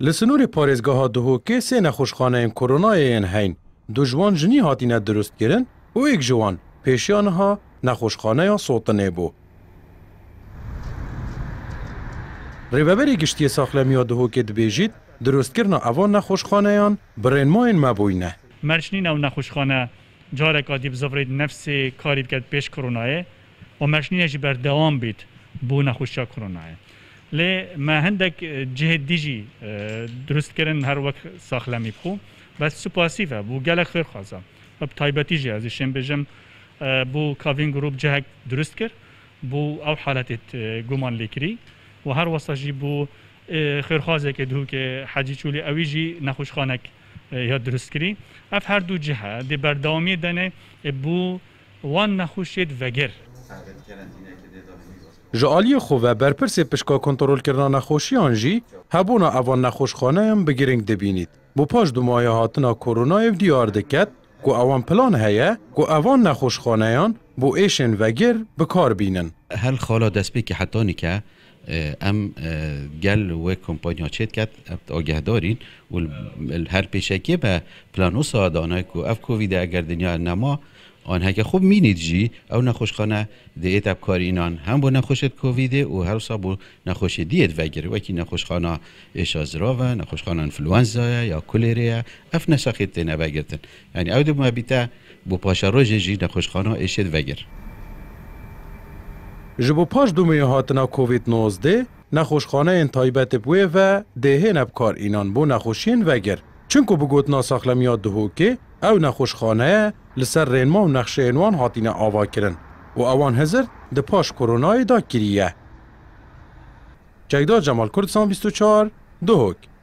لە که سه نخوشخانه این کرونا این هین دو جوان هاتی ندرست دروستکردن و یک جوان نخوشخانه یا سۆتنێ بو. ریوبری گشتی ساخلەمیە دهۆکێ نخوشخانه دروستکردە ئەوان این برێنماین مەبووینە. مەرچنین ئەو نخوشخانه جاره کادی بزەڕیت نفس کاری بکرد پیش کروناه، و بر بەردەوام بیت بو نەخۆشە کروناه. لی ما هندک جه دیجی آه، درست کردن هر وقت ساخلامی بخو بس و بو گله خیر خواستم و تایبتی جه ازشم بجم آه، بو کافین گروپ جه درست کرد بو او حالت آه، گمان لیکری و هر وسط جی بو خواهد که دو که حجی چولی اویجی نخوش خانک یاد درست کری اف هر دو جهه دی بردامی دنه بو وان نخوشید وگر جعالی خو و برپرس پشکا کنترل کردن نخوشی آنجی هبون اوان نخوش خانه هم بگیرنگ دبینید. بو پاش دو مایه هاتنا کرونا ایف دیار دکت گو اوان پلان هیه گو اوان نخوش خانه هم بو ایشن وگیر بکار بینن. هل خالا دست بی که حتانی که ام گل و کمپانیا چید کت آگه دارین و هر پیشکی به پلانو سادانه که اف کووید اگر دنیا نما آنها که خوب می جی او نخوشخانه دیت اب کار اینان هم با نخوشت کوویده و هر سا با نخوش دیت وگر وکی نخوشخانه اشازرا و نخوشخانه انفلوانزا یا کلیریا اف نسخیت تینه وگرتن یعنی او دو بیتا با پاشا روژ جی نخوشخانه اشد وگر جبو پاش دومه هاتنا کووید 19 خانه این تایبت بوه و دهه نبکار اینان بو نخوشین وگر چونکو بگوت ناساخلمیات دهو که او نخوش خانه لسر رینما و نەخشێنوان آوا کرن و ده پاش دپاش کۆرۆنایدا کریه. جەگدا جمال کوردستان 24 هک.